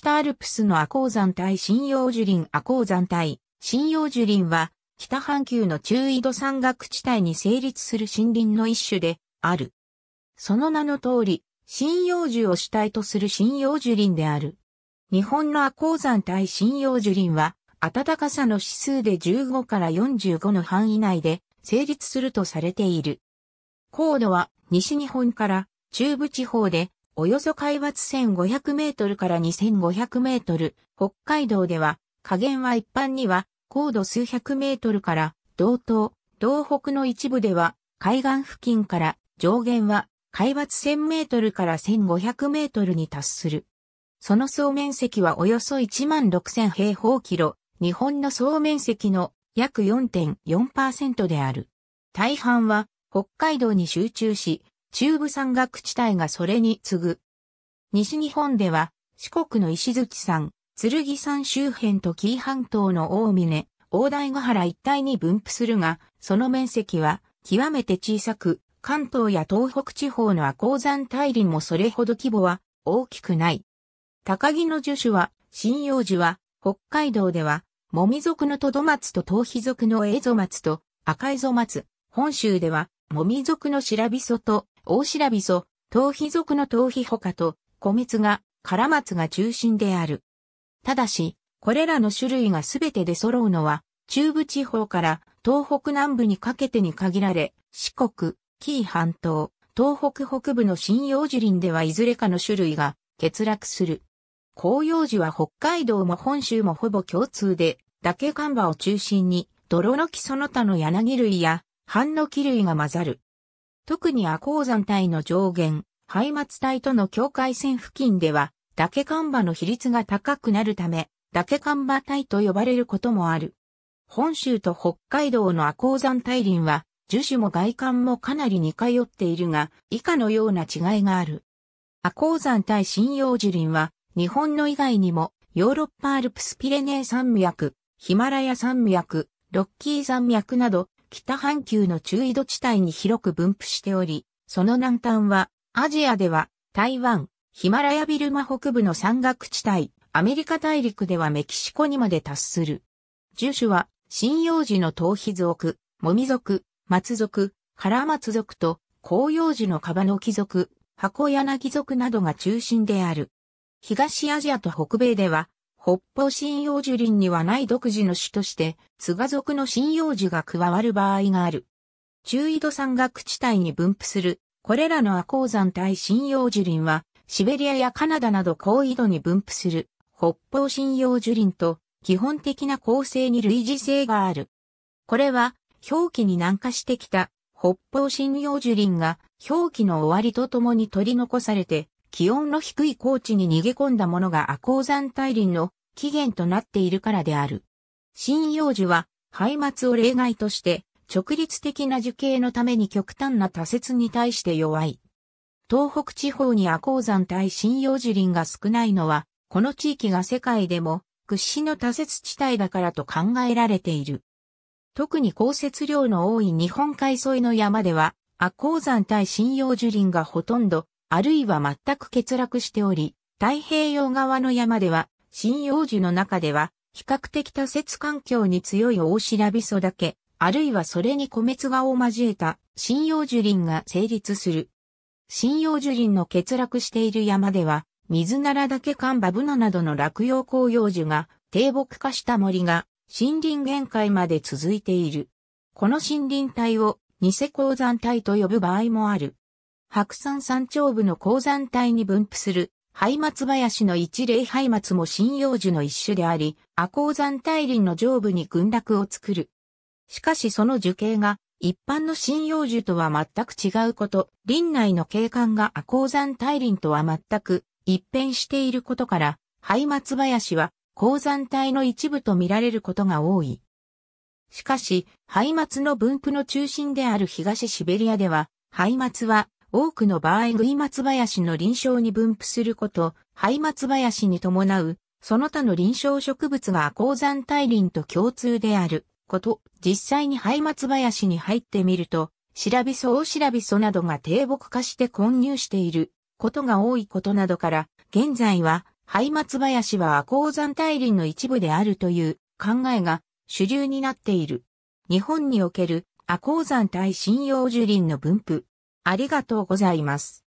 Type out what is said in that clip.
北アルプスの赤鉱山帯針葉樹林赤鉱山帯、針葉樹林は、北半球の中緯度山岳地帯に成立する森林の一種である。その名の通り、針葉樹を主体とする針葉樹林である。日本の赤鉱山帯針葉樹林は、暖かさの指数で15から45の範囲内で成立するとされている。高度は西日本から中部地方でおよそ海抜1500メートルから2500メートル、北海道では、下限は一般には、高度数百メートルから、道東、道北の一部では、海岸付近から上限は海抜1000メートルから1500メートルに達する。その総面積はおよそ16000平方キロ、日本の総面積の約4.4%である。大半は北海道に集中し、中部山岳地帯がそれに次ぐ。西日本では、四国の石月山、剣山周辺と紀伊半島の大峰、大台ヶ原一帯に分布するが、その面積は極めて小さく、関東や東北地方の赤鉱山大林もそれほど規模は大きくない。高木の樹種は、針葉樹は、北海道では、もみ族のトドマツと東皮族のエゾマツと赤エゾマツ、本州では、もみ族のシラビソと大白びぞ頭皮族の頭皮ほかと、米津が、唐松が中心である。ただし、これらの種類がすべてで揃うのは、中部地方から東北南部にかけてに限られ、四国、紀伊半島、東北北部の針葉樹林ではいずれかの種類が欠落する。紅葉樹は北海道も本州もほぼ共通で、竹岩場を中心に、泥の木その他の柳類や、ハンノキ類が混ざる。特に阿鉱山帯の上限、廃末帯との境界線付近では、崖干場の比率が高くなるため、崖干場帯と呼ばれることもある。本州と北海道の阿鉱山帯林は、樹種も外観もかなり似通っているが、以下のような違いがある。阿鉱山帯針葉樹林は、日本の以外にも、ヨーロッパアルプスピレネー山脈、ヒマラヤ山脈、ロッキー山脈など、北半球の中緯度地帯に広く分布しており、その南端は、アジアでは台湾、ヒマラヤビルマ北部の山岳地帯、アメリカ大陸ではメキシコにまで達する。樹種は、針葉樹の頭皮属、モミ属、松属、カ松属と、紅葉樹のカバノキ属、箱柳属などが中心である。東アジアと北米では、北方針葉樹林にはない独自の種として、津賀族の針葉樹が加わる場合がある。中緯度山岳地帯に分布する、これらの亜鉱山帯針葉樹林は、シベリアやカナダなど高緯度に分布する、北方針葉樹林と、基本的な構成に類似性がある。これは、表記に南下してきた、北方針葉樹林が、表記の終わりとともに取り残されて、気温の低い高地に逃げ込んだものが亜高山大林の起源となっているからである。針葉樹は、廃末を例外として、直立的な樹形のために極端な多節に対して弱い。東北地方に亜高山対針葉樹林が少ないのは、この地域が世界でも屈指の多節地帯だからと考えられている。特に降雪量の多い日本海沿いの山では、亜高山対針葉樹林がほとんどあるいは全く欠落しており、太平洋側の山では、針葉樹の中では、比較的多節環境に強い大白びそだけ、あるいはそれに米ツガを交えた針葉樹林が成立する。針葉樹林の欠落している山では、水ならだけンバブナなどの落葉紅葉樹が低木化した森が森林限界まで続いている。この森林帯をニセ鉱山帯と呼ぶ場合もある。白山山頂部の鉱山帯に分布する、ハイマツ林の一例ハイマツも針葉樹の一種であり、亜鉱山大林の上部に群落を作る。しかしその樹形が一般の針葉樹とは全く違うこと、林内の景観が亜鉱山大林とは全く一変していることから、ハイマツ林は鉱山帯の一部と見られることが多い。しかし、ハイマツの分布の中心である東シベリアでは、ハイマツは多くの場合グイマツ林の臨床に分布すること、ハイマツ林に伴う、その他の臨床植物が高山大林と共通であること、実際にハイマツ林に入ってみると、シラビソオシラビソなどが低木化して混入していることが多いことなどから、現在は、ハイマツ林は高山大林の一部であるという考えが主流になっている。日本における、亜鉱山対針葉樹林の分布、ありがとうございます。